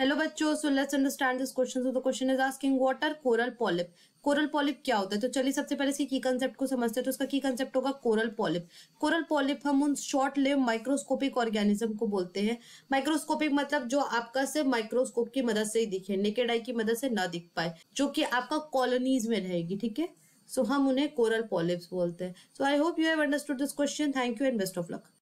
hello बच्चों so let's understand this question so the question is asking what are coral polyp coral polyp क्या होता है तो चलिए सबसे पहले इसकी की कंसेप्ट को समझते हैं तो उसका की कंसेप्ट होगा कोरल पॉलिप कोरल पॉलिप हम उन शॉर्ट लिव माइक्रोस्कोपिक ऑर्गेनिज्म को बोलते हैं माइक्रोस्कोपिक मतलब जो आपका से माइक्रोस्कोप की मदद से ही दिखे नेकेड आई की मदद से ना दिख पाए जो कि आपका कॉलोनीज में रहेगी ठीक है सो हम उन्हें कोरल पॉलिप्स बोलते हैं so I hope you have understood this question thank you and best of luck